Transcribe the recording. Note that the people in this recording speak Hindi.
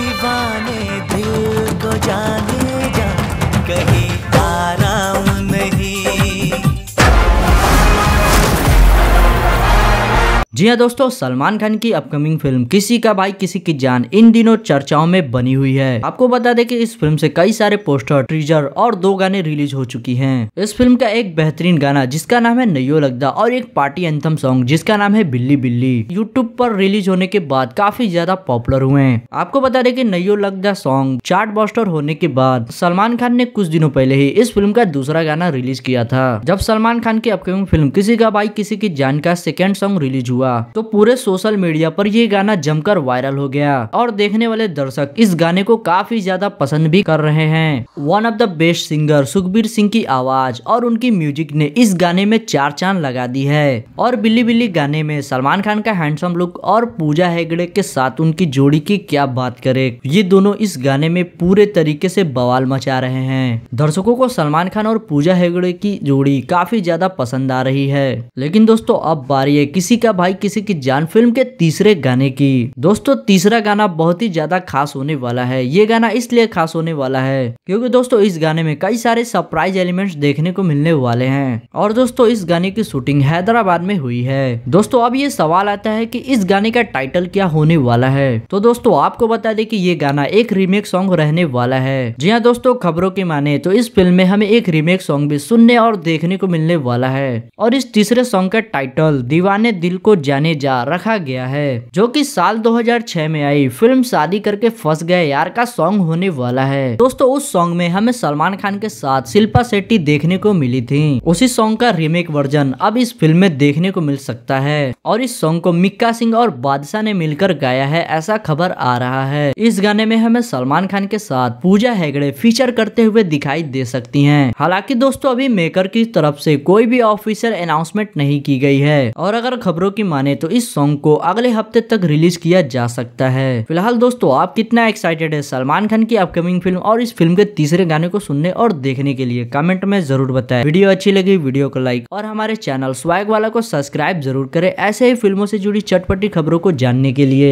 दीवाने दिल को जाने जा कहीं जी हाँ दोस्तों सलमान खान की अपकमिंग फिल्म किसी का भाई किसी की जान इन दिनों चर्चाओं में बनी हुई है आपको बता दें कि इस फिल्म से कई सारे पोस्टर ट्रीजर और दो गाने रिलीज हो चुकी हैं इस फिल्म का एक बेहतरीन गाना जिसका नाम है नयो लगदा और एक पार्टी एंथम सॉन्ग जिसका नाम है बिल्ली बिल्ली यूट्यूब पर रिलीज होने के बाद काफी ज्यादा पॉपुलर हुए आपको बता दें की नयो लगदा सॉन्ग चार्ट बॉस्टर होने के बाद सलमान खान ने कुछ दिनों पहले ही इस फिल्म का दूसरा गाना रिलीज किया था जब सलमान खान की अपकमिंग फिल्म किसी का भाई किसी की जान का सेकेंड सॉन्ग रिलीज हुआ होगा तो पूरे सोशल मीडिया पर ये गाना जमकर वायरल हो गया और देखने वाले दर्शक इस गाने को काफी ज्यादा पसंद भी कर रहे हैं one of the best singer Sukhbir Singh की आवाज और उनकी म्यूजिक ने इस गाने में चार चांद लगा दी है और बिल्ली बिल्ली गाने में सलमान खान का हैंडसम लुक और पूजा हेगड़े के साथ उनकी जोड़ी की क्या बात करे ये दोनों इस गाने में पूरे तरीके से बवाल मचा रहे हैं दर्शकों को सलमान खान और पूजा हेगड़े की जोड़ी काफी ज्यादा पसंद आ रही है लेकिन दोस्तों अब बारी है किसी का भाई भाई किसी की जान फिल्म के तीसरे गाने की दोस्तों तीसरा गाना बहुत ही ज्यादा खास होने वाला है ये गाना इसलिए खास होने वाला है क्योंकि दोस्तों इस गाने में कई सारे सरप्राइज एलिमेंट्स देखने को मिलने वाले हैं और दोस्तों इस गाने की शूटिंग हैदराबाद में हुई है दोस्तों अब ये सवाल आता है की इस गाने का टाइटल क्या होने वाला है तो दोस्तों आपको बता दे की ये गाना एक रीमेक सॉन्ग रहने वाला है जी हाँ दोस्तों खबरों की माने तो इस फिल्म में हमें एक रीमेक सॉन्ग भी सुनने और देखने को मिलने वाला है और इस तीसरे सॉन्ग का टाइटल दीवाने दिल को जाने जा रखा गया है जो कि साल 2006 में आई फिल्म शादी करके फंस गए यार का सॉन्ग होने वाला है दोस्तों उस सॉन्ग में हमें सलमान खान के साथ शिल्पा शेट्टी देखने को मिली थी उसी सॉन्ग का रीमेक वर्जन अब इस फिल्म में देखने को मिल सकता है और इस सॉन्ग को मिक्का सिंह और बादशाह ने मिलकर गाया है ऐसा खबर आ रहा है इस गाने में हमें सलमान खान के साथ पूजा हेगड़े फीचर करते हुए दिखाई दे सकती है हालांकि दोस्तों अभी मेकर की तरफ से कोई भी ऑफिशियल अनाउंसमेंट नहीं की गई है और अगर खबरों की माने तो इस सॉन्ग को अगले हफ्ते तक रिलीज किया जा सकता है फिलहाल दोस्तों आप कितना एक्साइटेड है सलमान खान की अपकमिंग फिल्म और इस फिल्म के तीसरे गाने को सुनने और देखने के लिए कमेंट में जरूर बताए वीडियो अच्छी लगी वीडियो को लाइक और हमारे चैनल स्वैग वाला को सब्सक्राइब जरूर करें ऐसे ही फिल्मों से जुड़ी चटपटी खबरों को जानने के लिए